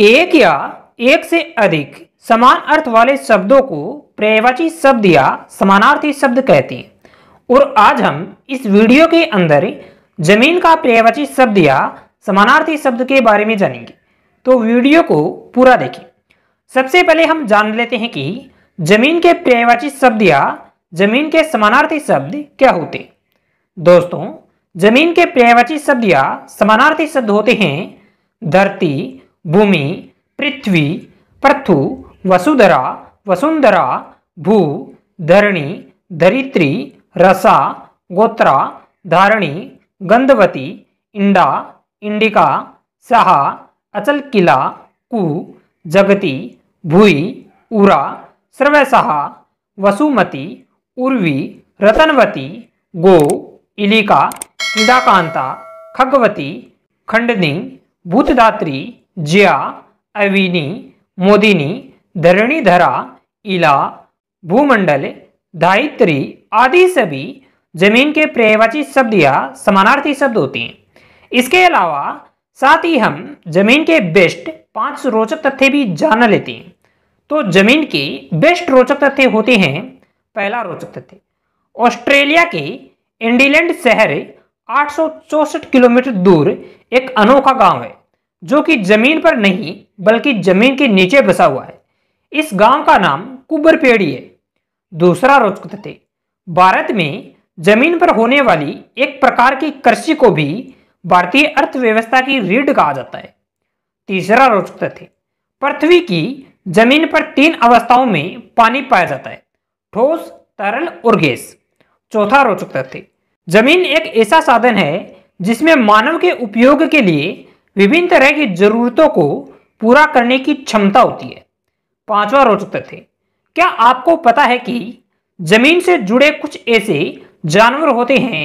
एक या एक से अधिक समान अर्थ वाले शब्दों को पर्यायवाची शब्द या समानार्थी शब्द कहते हैं और आज हम इस वीडियो के अंदर जमीन का पर्यायवाची शब्द या समानार्थी शब्द के बारे में जानेंगे तो वीडियो को पूरा देखें सबसे पहले हम जान लेते हैं कि जमीन के पर्यायवाची शब्द या जमीन के समानार्थी शब्द क्या होते दोस्तों जमीन के पर्यायवाची शब्द या समानार्थी शब्द होते हैं धरती भूमि पृथ्वी पृथु वसुधरा वसुंधरा भू धरणी धरित्री रसा गोत्रा धारणी गंधवती इंडा इंडिका सहा अचल किला कु जगती भूई उरा सर्वसहा वसुमती उर्वी रतनवती गो इलिका इंडाकांता खगवती खंडनी भूतदात्री ज्या अविनी मोदिनी धरणीधरा इला भूमंडल धायत्री आदि सभी जमीन के प्रयवाची शब्द या समानार्थी शब्द होते हैं इसके अलावा साथ ही हम जमीन के बेस्ट पांच रोचक तथ्य भी जान लेते हैं तो जमीन के बेस्ट रोचक तथ्य होते हैं पहला रोचक तथ्य ऑस्ट्रेलिया के इंडीलैंड शहर आठ किलोमीटर दूर एक अनोखा गांव है जो कि जमीन पर नहीं बल्कि जमीन के नीचे बसा हुआ है इस गांव का नाम कुबर पेड़ी है दूसरा रोचक तथ्य भारत में जमीन पर होने वाली एक प्रकार की कृषि को भी भारतीय अर्थव्यवस्था की रीढ़ कहा जाता है तीसरा रोचक तथ्य पृथ्वी की जमीन पर तीन अवस्थाओं में पानी पाया जाता है ठोस तरल और गैस चौथा रोचक तथ्य जमीन एक ऐसा साधन है जिसमें मानव के उपयोग के लिए विभिन्न तरह की जरूरतों को पूरा करने की क्षमता होती है पांचवा रोचक तथ्य क्या आपको पता है कि जमीन से जुड़े कुछ ऐसे जानवर होते हैं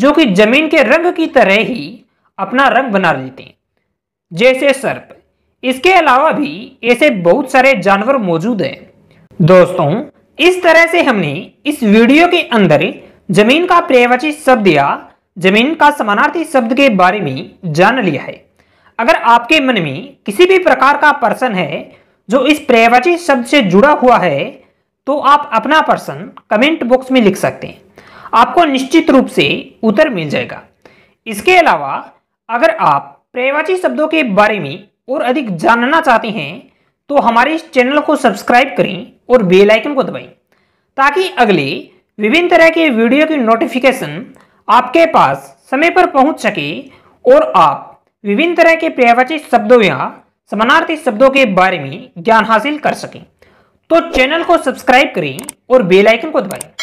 जो कि जमीन के रंग की तरह ही अपना रंग बना लेते हैं जैसे सर्प इसके अलावा भी ऐसे बहुत सारे जानवर मौजूद हैं दोस्तों इस तरह से हमने इस वीडियो के अंदर जमीन का प्रयवाची शब्द या जमीन का समानार्थी शब्द के बारे में जान लिया है अगर आपके मन में किसी भी प्रकार का पर्सन है जो इस प्रयवाची शब्द से जुड़ा हुआ है तो आप अपना पर्सन कमेंट बॉक्स में लिख सकते हैं आपको निश्चित रूप से उत्तर मिल जाएगा इसके अलावा अगर आप प्रयवाची शब्दों के बारे में और अधिक जानना चाहते हैं तो हमारे इस चैनल को सब्सक्राइब करें और बेल आइकन को दबाएं ताकि अगले विभिन्न तरह के वीडियो की नोटिफिकेशन आपके पास समय पर पहुंच सके और आप विभिन्न तरह के पर्यावाचित शब्दों या समानार्थी शब्दों के बारे में ज्ञान हासिल कर सकें तो चैनल को सब्सक्राइब करें और बेल आइकन को दबाएं